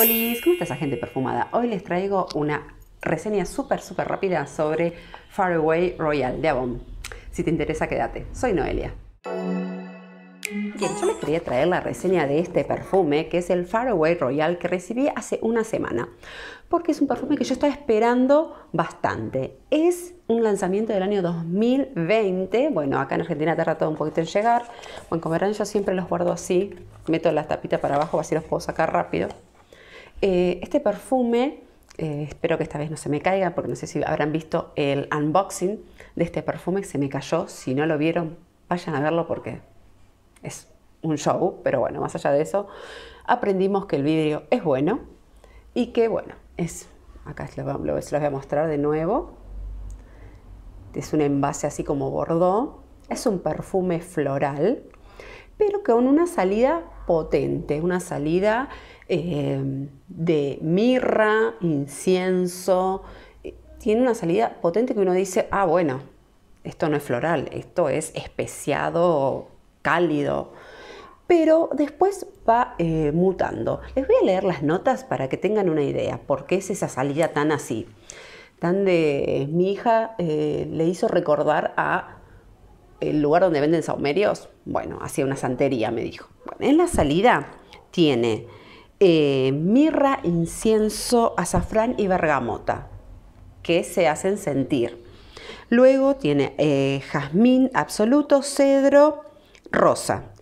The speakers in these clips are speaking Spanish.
Hola, ¿cómo estás gente perfumada? Hoy les traigo una reseña súper súper rápida sobre Faraway Royal de Avon. Si te interesa, quédate. Soy Noelia. Bien, yo les quería traer la reseña de este perfume, que es el Faraway Royal, que recibí hace una semana, porque es un perfume que yo estaba esperando bastante. Es un lanzamiento del año 2020, bueno, acá en Argentina tarda todo un poquito en llegar, bueno, como verán yo siempre los guardo así, meto las tapitas para abajo, así los puedo sacar rápido. Eh, este perfume, eh, espero que esta vez no se me caiga, porque no sé si habrán visto el unboxing de este perfume, se me cayó. Si no lo vieron, vayan a verlo porque es un show, pero bueno, más allá de eso, aprendimos que el vidrio es bueno y que bueno, es, acá se los, voy a mostrar de nuevo, es un envase así como bordó, es un perfume floral, pero con una salida potente, una salida eh, de mirra, incienso, eh, tiene una salida potente que uno dice, ah, bueno, esto no es floral, esto es especiado, cálido, pero después va eh, mutando. Les voy a leer las notas para que tengan una idea, por qué es esa salida tan así, tan de... Mi hija le hizo recordar a el lugar donde venden saumerios, bueno, hacía una santería, me dijo. en la salida tiene eh, mirra, incienso, azafrán y bergamota, que se hacen sentir. Luego tiene eh, jazmín absoluto, cedro, rosa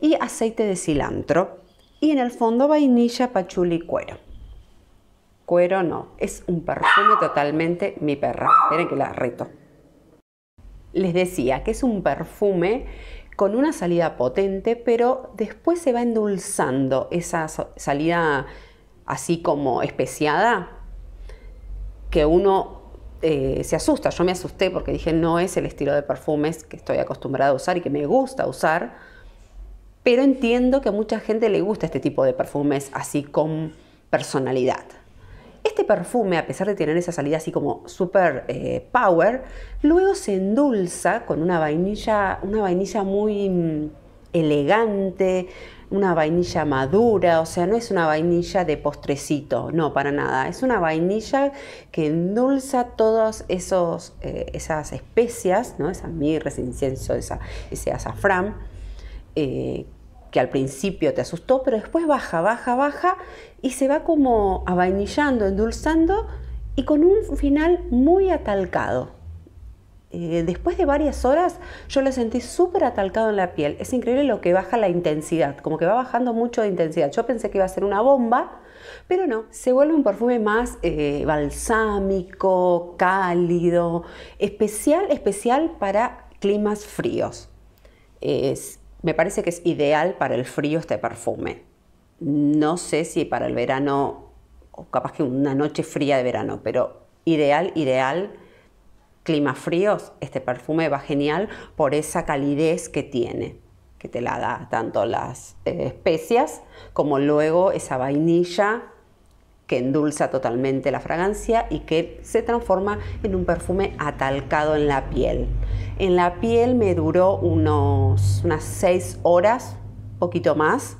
y aceite de cilantro. Y en el fondo vainilla, pachuli y cuero. Cuero no, es un perfume totalmente mi perra. Miren que la reto. Les decía que es un perfume con una salida potente, pero después se va endulzando esa salida así como especiada que uno eh, se asusta. Yo me asusté porque dije, no es el estilo de perfumes que estoy acostumbrada a usar y que me gusta usar, pero entiendo que a mucha gente le gusta este tipo de perfumes así con personalidad. Este perfume, a pesar de tener esa salida así como super eh, power, luego se endulza con una vainilla, una vainilla muy mm, elegante, una vainilla madura, o sea, no es una vainilla de postrecito, no, para nada. Es una vainilla que endulza todas eh, esas especias, ¿no? esa mirra, ese incienso, ese azafrán, eh, que al principio te asustó, pero después baja, baja, baja y se va como avainillando, endulzando y con un final muy atalcado. Eh, después de varias horas yo lo sentí súper atalcado en la piel. Es increíble lo que baja la intensidad, como que va bajando mucho de intensidad. Yo pensé que iba a ser una bomba, pero no, se vuelve un perfume más eh, balsámico, cálido, especial, especial para climas fríos. Es, me parece que es ideal para el frío este perfume. No sé si para el verano, o capaz que una noche fría de verano, pero ideal, ideal, Clima fríos, este perfume va genial por esa calidez que tiene, que te la da tanto las eh, especias como luego esa vainilla que endulza totalmente la fragancia y que se transforma en un perfume atalcado en la piel. En la piel me duró unos, unas 6 horas, poquito más.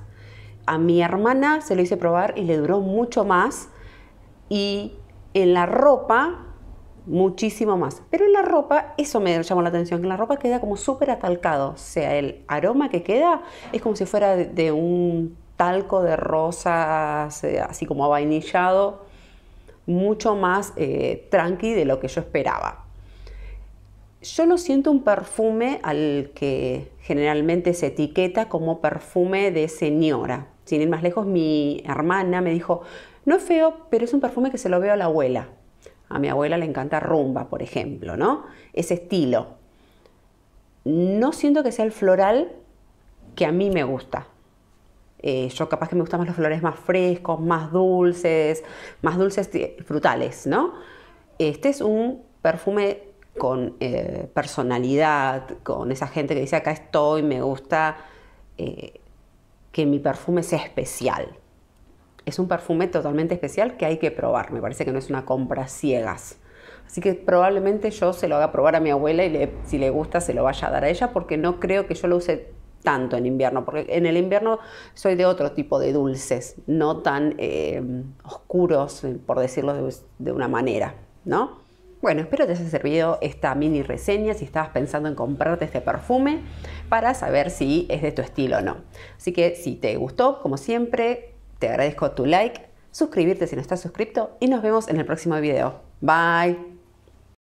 A mi hermana se lo hice probar y le duró mucho más. Y en la ropa, muchísimo más. Pero en la ropa, eso me llamó la atención, que en la ropa queda como súper atalcado. O sea, el aroma que queda es como si fuera de un talco de rosas, eh, así como vainillado, mucho más eh, tranqui de lo que yo esperaba. Yo no siento un perfume al que generalmente se etiqueta como perfume de señora. Sin ir más lejos, mi hermana me dijo, no es feo, pero es un perfume que se lo veo a la abuela. A mi abuela le encanta rumba, por ejemplo, ¿no? Ese estilo. No siento que sea el floral que a mí me gusta. Eh, yo capaz que me gustan más los flores más frescos, más dulces, más dulces frutales, ¿no? Este es un perfume con eh, personalidad, con esa gente que dice acá estoy, me gusta eh, que mi perfume sea especial. Es un perfume totalmente especial que hay que probar, me parece que no es una compra ciegas. Así que probablemente yo se lo haga probar a mi abuela y si le gusta se lo vaya a dar a ella porque no creo que yo lo use tanto en invierno, porque en el invierno soy de otro tipo de dulces, no tan em, oscuros, eh, por decirlo de, una manera, ¿no? Bueno, espero te haya servido esta mini reseña si estabas pensando en comprarte este perfume para saber si es de tu estilo o no. Así que si te gustó, como siempre, te agradezco tu like, suscribirte si no estás suscrito y nos vemos en el próximo video. Bye.